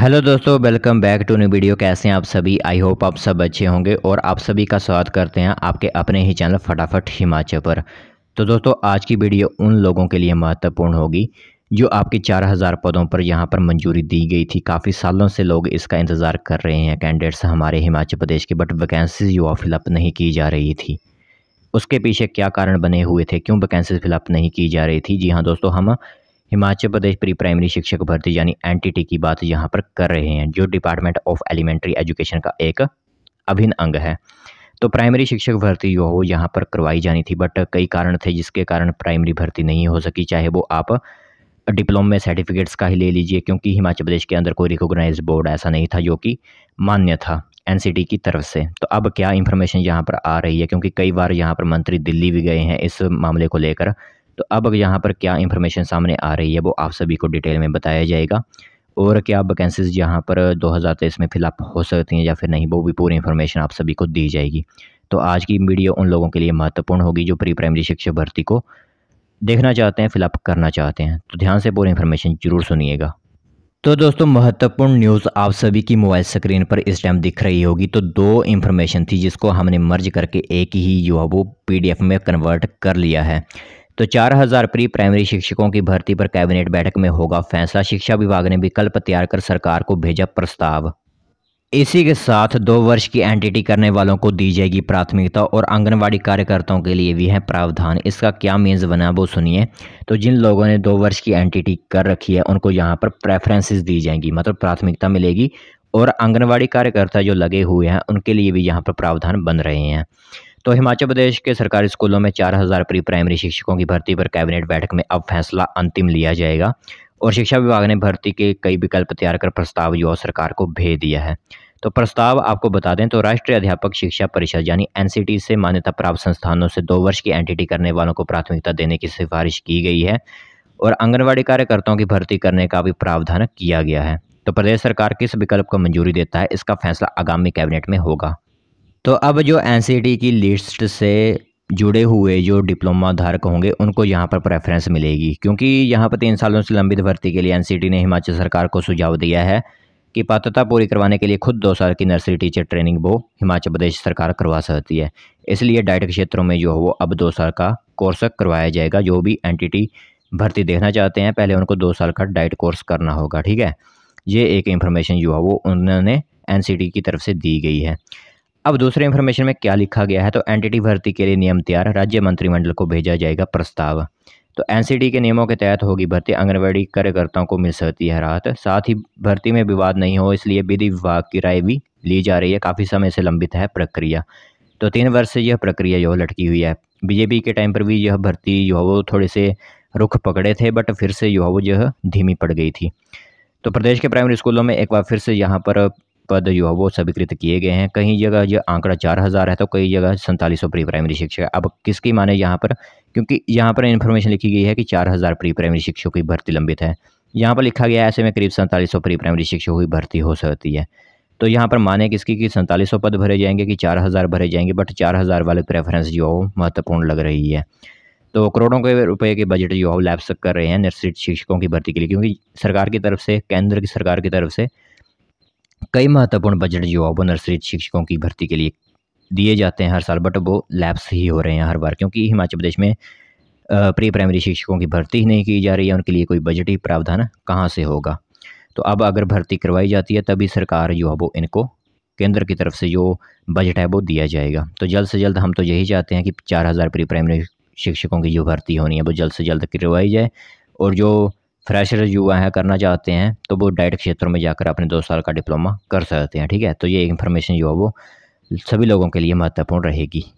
hello दोस्तों welcome back to new video कैसे हैं आप सभी आई होप आप सब अच्छे होंगे और आप सभी का स्वागत करते हैं आपके अपने ही चैनल फटाफट हिमाचल पर तो दोस्तों आज की वीडियो उन लोगों के लिए महत्वपूर्ण होगी जो आपके 4000 पदों पर यहाँ पर मंजूरी दी गई थी काफ़ी सालों से लोग इसका इंतज़ार कर रहे हैं कैंडिडेट्स हमारे हिमाचल प्रदेश के बट वैकेंसीज युवा फिलअप नहीं की जा रही थी उसके पीछे क्या कारण बने हुए थे क्यों वैकेंसीज फिलअप नहीं की जा रही थी जी हाँ दोस्तों हम हिमाचल प्रदेश प्री प्राइमरी शिक्षक भर्ती यानी एनटीटी की बात यहाँ पर कर रहे हैं जो डिपार्टमेंट ऑफ एलिमेंट्री एजुकेशन का एक अभिन्न अंग है तो प्राइमरी शिक्षक भर्ती जो हो यहाँ पर करवाई जानी थी बट कई कारण थे जिसके कारण प्राइमरी भर्ती नहीं हो सकी चाहे वो आप डिप्लोमे में सर्टिफिकेट्स का ही ले लीजिए क्योंकि हिमाचल प्रदेश के अंदर कोई रिकोगनाइज बोर्ड ऐसा नहीं था जो कि मान्य था एन की तरफ से तो अब क्या इन्फॉर्मेशन यहाँ पर आ रही है क्योंकि कई बार यहाँ पर मंत्री दिल्ली भी गए हैं इस मामले को लेकर तो अब यहाँ पर क्या इंफॉर्मेशन सामने आ रही है वो आप सभी को डिटेल में बताया जाएगा और क्या वैकेंसीज यहाँ पर दो हज़ार तेईस में फिलअप हो सकती हैं या फिर नहीं वो भी पूरी इन्फॉर्मेशन आप सभी को दी जाएगी तो आज की वीडियो उन लोगों के लिए महत्वपूर्ण होगी जो प्री प्राइमरी शिक्षक भर्ती को देखना चाहते हैं फिलअप करना चाहते हैं तो ध्यान से पूरी इन्फॉर्मेशन जरूर सुनिएगा तो दोस्तों महत्वपूर्ण न्यूज़ आप सभी की मोबाइल स्क्रीन पर इस टाइम दिख रही होगी तो दो इन्फॉर्मेशन थी जिसको हमने मर्ज करके एक ही जो है वो पीडीएफ में कन्वर्ट कर लिया है तो 4000 प्री प्राइमरी शिक्षकों की भर्ती पर कैबिनेट बैठक में होगा फैसला शिक्षा विभाग ने विकल्प तैयार कर सरकार को भेजा प्रस्ताव इसी के साथ दो वर्ष की एनटीटी करने वालों को दी जाएगी प्राथमिकता और आंगनवाड़ी कार्यकर्ताओं के लिए भी है प्रावधान इसका क्या मीन्स बना वो सुनिए तो जिन लोगों ने दो वर्ष की एनटीटी कर रखी है उनको यहाँ पर प्रेफरेंसेस दी जाएंगी मतलब प्राथमिकता मिलेगी और आंगनवाड़ी कार्यकर्ता जो लगे हुए हैं उनके लिए भी यहाँ पर प्रावधान बन रहे हैं तो हिमाचल प्रदेश के सरकारी स्कूलों में चार हज़ार प्री प्राइमरी शिक्षकों की भर्ती पर कैबिनेट बैठक में अब फैसला अंतिम लिया जाएगा और शिक्षा विभाग ने भर्ती के कई विकल्प तैयार कर प्रस्ताव युवा सरकार को भेज दिया है तो प्रस्ताव आपको बता दें तो राष्ट्रीय अध्यापक शिक्षा परिषद यानी एनसीटी से मान्यता प्राप्त संस्थानों से दो वर्ष की एनटीटी करने वालों को प्राथमिकता देने की सिफारिश की गई है और आंगनबाड़ी कार्यकर्ताओं की भर्ती करने का भी प्रावधान किया गया है तो प्रदेश सरकार किस विकल्प को मंजूरी देता है इसका फैसला आगामी कैबिनेट में होगा तो अब जो एन e की लिस्ट से जुड़े हुए जो डिप्लोमा धारक होंगे उनको यहाँ पर प्रेफरेंस मिलेगी क्योंकि यहाँ पर तीन सालों से लंबित भर्ती के लिए एन e ने हिमाचल सरकार को सुझाव दिया है कि पात्रता पूरी करवाने के लिए खुद दो साल की नर्सरी टीचर ट्रेनिंग वो हिमाचल प्रदेश सरकार करवा सकती है इसलिए डाइट क्षेत्रों में जो है वो अब दो साल का कोर्स करवाया जाएगा जो भी एन e भर्ती देखना चाहते हैं पहले उनको दो साल का डाइट कोर्स करना होगा ठीक है ये एक इन्फॉर्मेशन जो है वो उन्होंने एन की तरफ से दी गई है अब दूसरे इन्फॉर्मेशन में क्या लिखा गया है तो एनटीटी भर्ती के लिए नियम तैयार राज्य मंत्रिमंडल को भेजा जाएगा प्रस्ताव तो एनसीटी के नियमों के तहत होगी भर्ती आंगनबाड़ी कार्यकर्ताओं को मिल सकती है राहत साथ ही भर्ती में विवाद नहीं हो इसलिए विधि विभाग की राय भी ली जा रही है काफ़ी समय से लंबित है प्रक्रिया तो तीन वर्ष से यह प्रक्रिया जो लटकी हुई है बीजेपी के टाइम पर भी यह भर्ती जो वो थोड़े से रुख पकड़े थे बट फिर से जो वो यह धीमी पड़ गई थी तो प्रदेश के प्राइमरी स्कूलों में एक बार फिर से यहाँ पर पद जो है वो स्वीकृत किए गए हैं कहीं जगह जो आंकड़ा चार हज़ार है तो कई जगह सैंतालीस प्री प्राइमरी शिक्षक अब किसकी माने यहाँ पर क्योंकि यहाँ पर इन्फॉर्मेशन लिखी गई है कि चार हज़ार प्री प्राइमरी शिक्षकों की भर्ती लंबित है यहाँ पर लिखा गया है ऐसे में करीब सैंतालीस प्री प्राइमरी शिक्षकों की भर्ती हो सकती है तो यहाँ पर माने किसकी कि सैंतालीस पद भरे जाएंगे कि चार हज़ार भरे जाएंगे बट चार हज़ार वाले प्रेफरेंस जो हो महत्वपूर्ण लग रही है तो करोड़ों के रुपए के बजट जो है लैप्स कर रहे हैं निर्सित शिक्षकों की भर्ती के लिए क्योंकि सरकार की तरफ से केंद्र की सरकार की तरफ से कई महत्वपूर्ण बजट जो है वो नर्सरी शिक्षकों की भर्ती के लिए दिए जाते हैं हर साल बट वो लैब्स ही हो रहे हैं हर बार क्योंकि हिमाचल प्रदेश में प्री प्राइमरी शिक्षकों की भर्ती ही नहीं की जा रही है उनके लिए कोई बजट ही प्रावधान कहाँ से होगा तो अब अगर भर्ती करवाई जाती है तभी सरकार जो है वो इनको केंद्र की तरफ से जो बजट है वो दिया जाएगा तो जल्द से जल्द हम तो यही चाहते हैं कि चार हज़ार प्री प्राइमरी शिक्षकों की जो भर्ती होनी है वो जल्द से जल्द करवाई जाए और जो फ्रेशर युवा हैं करना चाहते हैं तो वो डाइट क्षेत्रों में जाकर अपने दो साल का डिप्लोमा कर सकते हैं ठीक है तो ये इन्फॉर्मेशन जो है वो सभी लोगों के लिए महत्वपूर्ण रहेगी